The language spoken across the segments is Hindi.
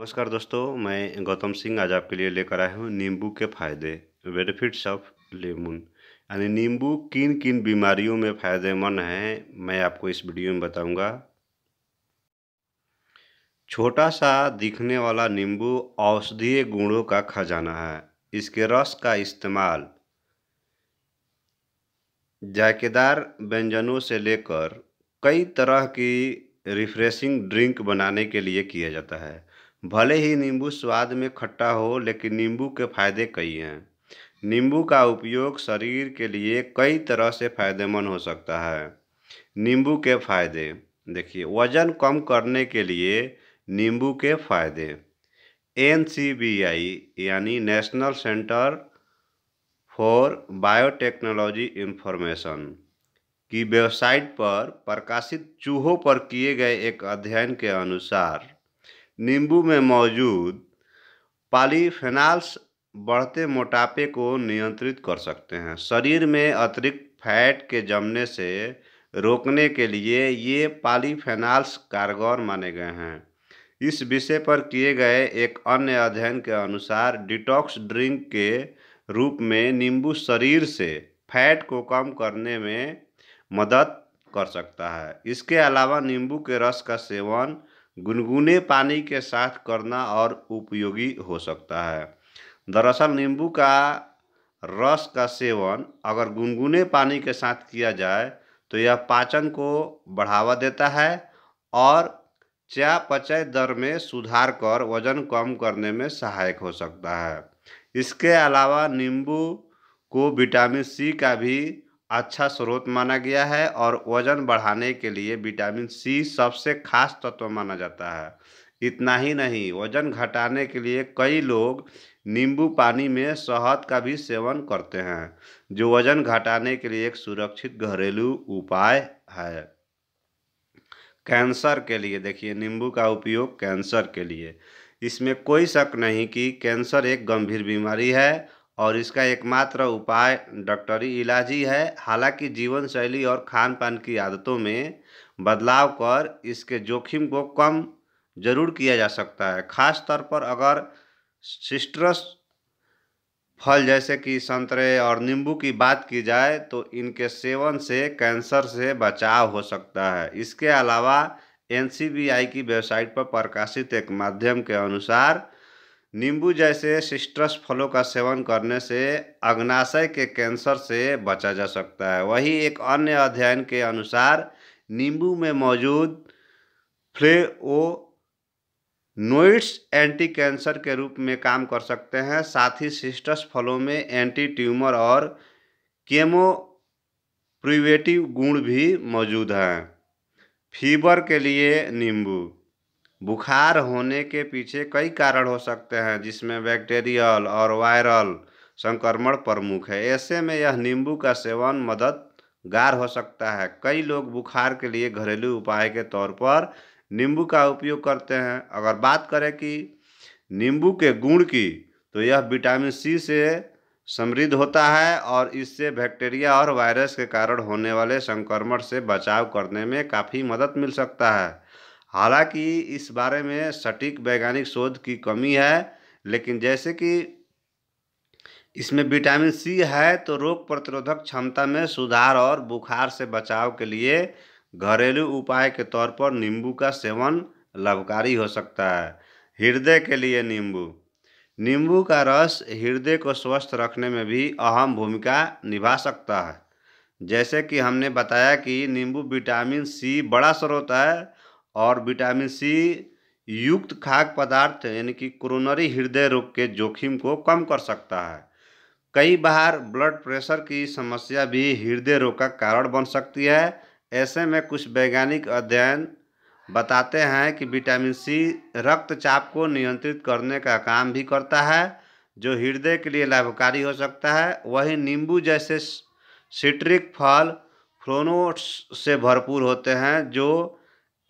नमस्कार दोस्तों मैं गौतम सिंह आज आपके लिए लेकर आया हूँ नींबू के फायदे बेनिफिट्स ऑफ लेमन यानी नींबू किन किन बीमारियों में फ़ायदेमंद हैं मैं आपको इस वीडियो में बताऊंगा छोटा सा दिखने वाला नींबू औषधीय गुणों का खजाना है इसके रस का इस्तेमाल जायकेदार व्यंजनों से लेकर कई तरह की रिफ्रेशिंग ड्रिंक बनाने के लिए किया जाता है भले ही नींबू स्वाद में खट्टा हो लेकिन नींबू के फायदे कई हैं नींबू का उपयोग शरीर के लिए कई तरह से फायदेमंद हो सकता है नींबू के फायदे देखिए वजन कम करने के लिए नींबू के फायदे एन यानी national centre for biotechnology information की वेबसाइट पर प्रकाशित चूहों पर किए गए एक अध्ययन के अनुसार नींबू में मौजूद पालीफेनाल्स बढ़ते मोटापे को नियंत्रित कर सकते हैं शरीर में अतिरिक्त फैट के जमने से रोकने के लिए ये पालीफेनाल्स कारगर माने गए हैं इस विषय पर किए गए एक अन्य अध्ययन के अनुसार डिटॉक्स ड्रिंक के रूप में नींबू शरीर से फैट को कम करने में मदद कर सकता है इसके अलावा नींबू के रस का सेवन गुनगुने पानी के साथ करना और उपयोगी हो सकता है दरअसल नींबू का रस का सेवन अगर गुनगुने पानी के साथ किया जाए तो यह पाचन को बढ़ावा देता है और चयापचय दर में सुधार कर वजन कम करने में सहायक हो सकता है इसके अलावा नींबू को विटामिन सी का भी अच्छा स्रोत माना गया है और वज़न बढ़ाने के लिए विटामिन सी सबसे खास तत्व माना जाता है इतना ही नहीं वज़न घटाने के लिए कई लोग नींबू पानी में शहद का भी सेवन करते हैं जो वज़न घटाने के लिए एक सुरक्षित घरेलू उपाय है कैंसर के लिए देखिए नींबू का उपयोग कैंसर के लिए इसमें कोई शक नहीं कि कैंसर एक गंभीर बीमारी है और इसका एकमात्र उपाय डॉक्टरी इलाज ही है हालांकि जीवन शैली और खान पान की आदतों में बदलाव कर इसके जोखिम को कम जरूर किया जा सकता है ख़ास तौर पर अगर सिस्ट्रस फल जैसे कि संतरे और नींबू की बात की जाए तो इनके सेवन से कैंसर से बचाव हो सकता है इसके अलावा एन की वेबसाइट पर प्रकाशित एक माध्यम के अनुसार नींबू जैसे सिस्ट्रस फलों का सेवन करने से अग्नाशय के कैंसर से बचा जा सकता है वही एक अन्य अध्ययन के अनुसार नींबू में मौजूद फ्लेओ नोइड्स एंटी कैंसर के रूप में काम कर सकते हैं साथ ही सिस्टस फलों में एंटी ट्यूमर और केमो प्रिवेटिव गुण भी मौजूद हैं फीवर के लिए नींबू बुखार होने के पीछे कई कारण हो सकते हैं जिसमें बैक्टीरियल और वायरल संक्रमण प्रमुख है ऐसे में यह नींबू का सेवन मददगार हो सकता है कई लोग बुखार के लिए घरेलू उपाय के तौर पर नींबू का उपयोग करते हैं अगर बात करें कि नींबू के गुण की तो यह विटामिन सी से समृद्ध होता है और इससे बैक्टीरिया और वायरस के कारण होने वाले संक्रमण से बचाव करने में काफ़ी मदद मिल सकता है हालांकि इस बारे में सटीक वैज्ञानिक शोध की कमी है लेकिन जैसे कि इसमें विटामिन सी है तो रोग प्रतिरोधक क्षमता में सुधार और बुखार से बचाव के लिए घरेलू उपाय के तौर पर नींबू का सेवन लाभकारी हो सकता है हृदय के लिए नींबू नींबू का रस हृदय को स्वस्थ रखने में भी अहम भूमिका निभा सकता है जैसे कि हमने बताया कि नींबू विटामिन सी बड़ा स्रोत है और विटामिन सी युक्त खाद्य पदार्थ यानी कि क्रोनरी हृदय रोग के जोखिम को कम कर सकता है कई बार ब्लड प्रेशर की समस्या भी हृदय रोग का कारण बन सकती है ऐसे में कुछ वैज्ञानिक अध्ययन बताते हैं कि विटामिन सी रक्तचाप को नियंत्रित करने का काम भी करता है जो हृदय के लिए लाभकारी हो सकता है वही नींबू जैसे सिट्रिक फल फ्रोनोट्स से भरपूर होते हैं जो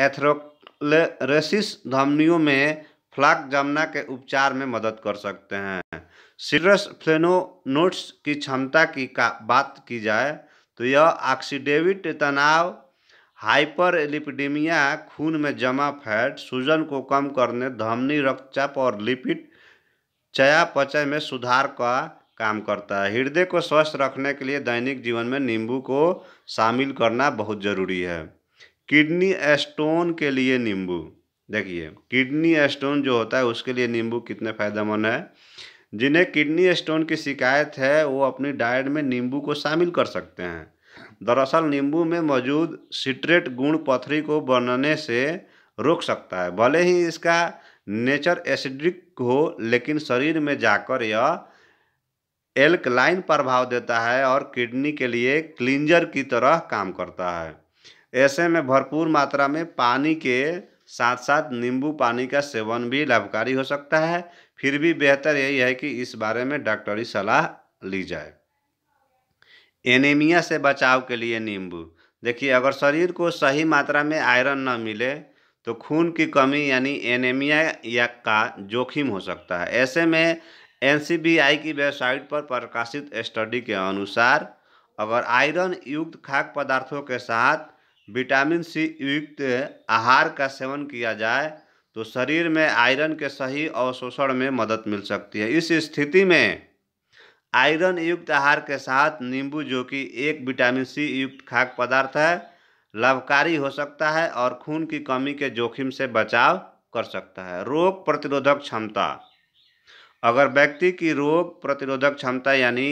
एथेरोस्क्लेरोसिस धमनियों में फ्लाक जमना के उपचार में मदद कर सकते हैं सिट्रस फ्लेनोनोड्स की क्षमता की का बात की जाए तो यह ऑक्सीडेविट तनाव एलिपिडेमिया खून में जमा फैट सूजन को कम करने धमनी रक्तचाप और लिपिड चयापचय में सुधार का काम करता है हृदय को स्वस्थ रखने के लिए दैनिक जीवन में नींबू को शामिल करना बहुत ज़रूरी है किडनी स्टोन के लिए नींबू देखिए किडनी स्टोन जो होता है उसके लिए नींबू कितने फायदेमंद है जिन्हें किडनी स्टोन की शिकायत है वो अपनी डाइट में नींबू को शामिल कर सकते हैं दरअसल नींबू में मौजूद सिट्रेट गुण पथरी को बनने से रोक सकता है भले ही इसका नेचर एसिडिक हो लेकिन शरीर में जाकर यह एल्कलाइन प्रभाव देता है और किडनी के लिए क्लिंजर की तरह काम करता है ऐसे में भरपूर मात्रा में पानी के साथ साथ नींबू पानी का सेवन भी लाभकारी हो सकता है फिर भी बेहतर यही है कि इस बारे में डॉक्टरी सलाह ली जाए एनीमिया से बचाव के लिए नींबू देखिए अगर शरीर को सही मात्रा में आयरन न मिले तो खून की कमी यानी एनीमिया या का जोखिम हो सकता है ऐसे में एन की वेबसाइट पर प्रकाशित स्टडी के अनुसार अगर आयरन युक्त खाद्य पदार्थों के साथ विटामिन सी युक्त आहार का सेवन किया जाए तो शरीर में आयरन के सही अवशोषण में मदद मिल सकती है इस स्थिति में आयरन युक्त आहार के साथ नींबू जो कि एक विटामिन सी युक्त खाद्य पदार्थ है लाभकारी हो सकता है और खून की कमी के जोखिम से बचाव कर सकता है रोग प्रतिरोधक क्षमता अगर व्यक्ति की रोग प्रतिरोधक क्षमता यानी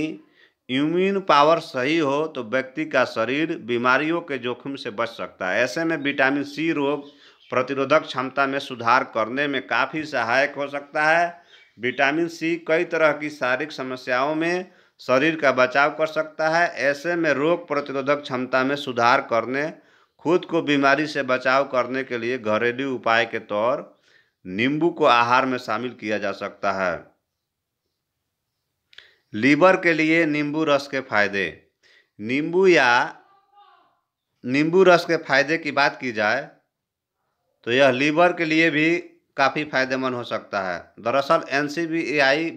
इम्यून पावर सही हो तो व्यक्ति का शरीर बीमारियों के जोखिम से बच सकता है ऐसे में विटामिन सी रोग प्रतिरोधक क्षमता में सुधार करने में काफ़ी सहायक हो सकता है विटामिन सी कई तरह की शारीरिक समस्याओं में शरीर का बचाव कर सकता है ऐसे में रोग प्रतिरोधक क्षमता में सुधार करने खुद को बीमारी से बचाव करने के लिए घरेलू उपाय के तौर नींबू को आहार में शामिल किया जा सकता है लीवर के लिए नींबू रस के फायदे नींबू या नींबू रस के फायदे की बात की जाए तो यह लीवर के लिए भी काफ़ी फायदेमंद हो सकता है दरअसल एन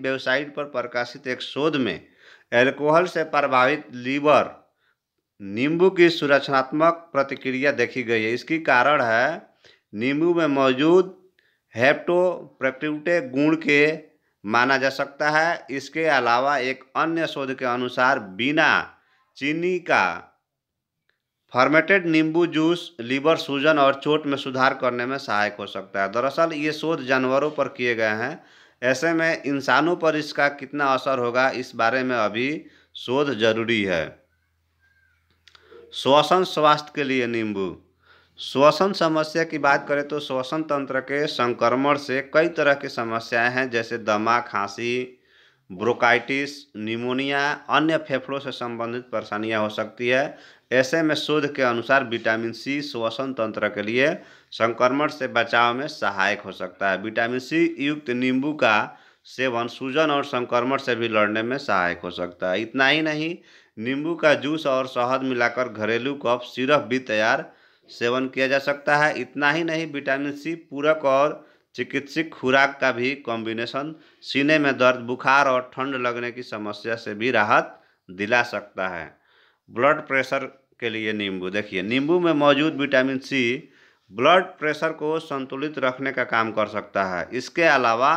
वेबसाइट पर प्रकाशित एक शोध में एल्कोहल से प्रभावित लीवर नींबू की सुरक्षात्मक प्रतिक्रिया देखी गई है इसकी कारण है नींबू में मौजूद हेप्टोप्रक्यूटे गुण के माना जा सकता है इसके अलावा एक अन्य शोध के अनुसार बिना चीनी का फर्मेटेड नींबू जूस लीवर सूजन और चोट में सुधार करने में सहायक हो सकता है दरअसल ये शोध जानवरों पर किए गए हैं ऐसे में इंसानों पर इसका कितना असर होगा इस बारे में अभी शोध जरूरी है श्वसन स्वास्थ्य के लिए नींबू श्वसन समस्या की बात करें तो श्वसन तंत्र के संक्रमण से कई तरह की समस्याएं हैं जैसे दमा खांसी ब्रोकाइटिस निमोनिया अन्य फेफड़ों से संबंधित परेशानियां हो सकती है ऐसे में शोध के अनुसार विटामिन सी श्वसन तंत्र के लिए संक्रमण से बचाव में सहायक हो सकता है विटामिन सी युक्त नींबू का सेवन सूजन और संक्रमण से भी लड़ने में सहायक हो सकता है इतना ही नहीं नींबू का जूस और शहद मिलाकर घरेलू कप सिरप भी तैयार सेवन किया जा सकता है इतना ही नहीं विटामिन सी पूरक और चिकित्सक खुराक का भी कॉम्बिनेशन सीने में दर्द बुखार और ठंड लगने की समस्या से भी राहत दिला सकता है ब्लड प्रेशर के लिए नींबू देखिए नींबू में मौजूद विटामिन सी ब्लड प्रेशर को संतुलित रखने का काम कर सकता है इसके अलावा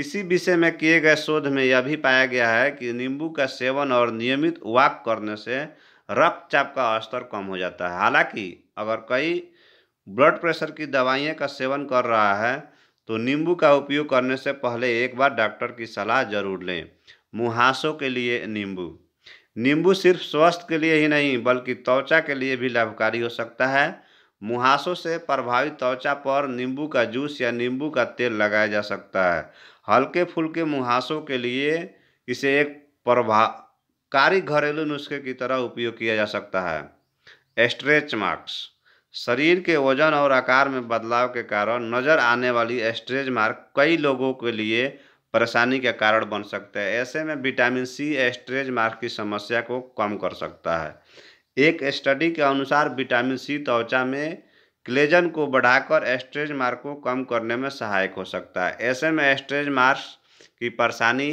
इसी विषय में किए गए शोध में यह भी पाया गया है कि नींबू का सेवन और नियमित वाक करने से रक्तचाप का स्तर कम हो जाता है हालांकि अगर कई ब्लड प्रेशर की दवाइयों का सेवन कर रहा है तो नींबू का उपयोग करने से पहले एक बार डॉक्टर की सलाह जरूर लें मुहासों के लिए नींबू नींबू सिर्फ स्वास्थ्य के लिए ही नहीं बल्कि त्वचा के लिए भी लाभकारी हो सकता है मुहासों से प्रभावित त्वचा पर नींबू का जूस या नींबू का तेल लगाया जा सकता है हल्के फुल्के मुहासों के लिए इसे एक प्रभा कार्य घरेलू नुस्खे की तरह उपयोग किया जा सकता है स्ट्रेच मार्क्स शरीर के वजन और आकार में बदलाव के कारण नज़र आने वाली स्ट्रेच मार्क कई लोगों के लिए परेशानी का कारण बन सकते हैं ऐसे में विटामिन सी स्ट्रेच मार्क की समस्या को कम कर सकता है एक स्टडी के अनुसार विटामिन सी त्वचा में क्लेजन को बढ़ाकर स्ट्रेच मार्क को कम करने में सहायक हो सकता है ऐसे में स्ट्रेच मार्क्स की परेशानी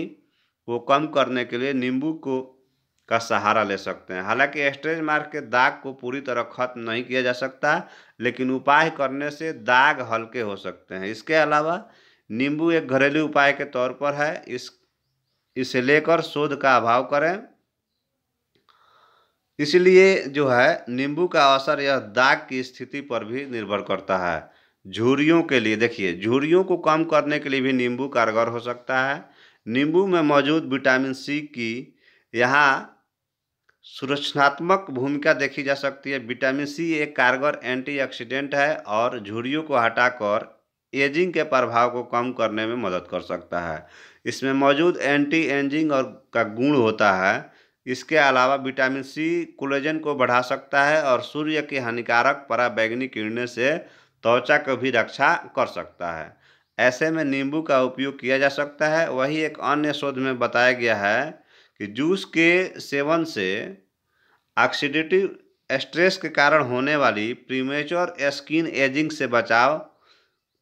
को कम करने के लिए नींबू को का सहारा ले सकते हैं हालांकि स्ट्रेच मार्क के दाग को पूरी तरह खत्म नहीं किया जा सकता लेकिन उपाय करने से दाग हल्के हो सकते हैं इसके अलावा नींबू एक घरेलू उपाय के तौर पर है इस इसे लेकर शोध का अभाव करें इसलिए जो है नींबू का असर यह दाग की स्थिति पर भी निर्भर करता है झुरियों के लिए देखिए झुरियों को कम करने के लिए भी नींबू कारगर हो सकता है नींबू में मौजूद विटामिन सी की यहाँ सुरक्षात्मक भूमिका देखी जा सकती है विटामिन सी एक कारगर एंटीऑक्सीडेंट है और झुरियों को हटाकर एजिंग के प्रभाव को कम करने में मदद कर सकता है इसमें मौजूद एंटी एजिंग और का गुण होता है इसके अलावा विटामिन सी कोलेजन को बढ़ा सकता है और सूर्य की हानिकारक पराबैगनी किरणें से त्वचा को भी रक्षा कर सकता है ऐसे में नींबू का उपयोग किया जा सकता है वही एक अन्य शोध में बताया गया है कि जूस के सेवन से ऑक्सीडेटिव स्ट्रेस के कारण होने वाली प्रीमेच्योर स्किन एजिंग से बचाव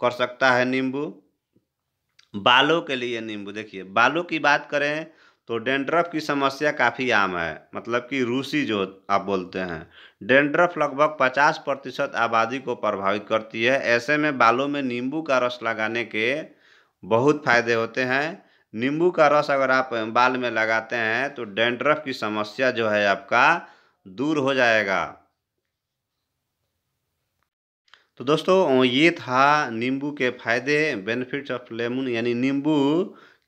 कर सकता है नींबू बालों के लिए नींबू देखिए बालों की बात करें तो डेंड्रफ की समस्या काफ़ी आम है मतलब कि रूसी जो आप बोलते हैं डेंड्रफ लगभग 50 प्रतिशत आबादी को प्रभावित करती है ऐसे में बालों में नींबू का रस लगाने के बहुत फायदे होते हैं नींबू का रस अगर आप बाल में लगाते हैं तो डेंड्रफ की समस्या जो है आपका दूर हो जाएगा तो दोस्तों ये था नींबू के फायदे बेनिफिट्स ऑफ लेमन यानी नींबू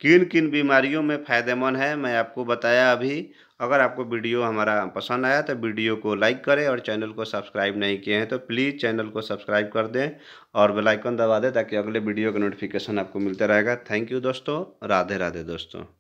किन किन बीमारियों में फ़ायदेमंद है मैं आपको बताया अभी अगर आपको वीडियो हमारा पसंद आया तो वीडियो को लाइक करें और चैनल को सब्सक्राइब नहीं किए हैं तो प्लीज़ चैनल को सब्सक्राइब कर दें और बेल आइकन दबा दें ताकि अगले वीडियो का नोटिफिकेशन आपको मिलता रहेगा थैंक यू दोस्तों राधे राधे दोस्तों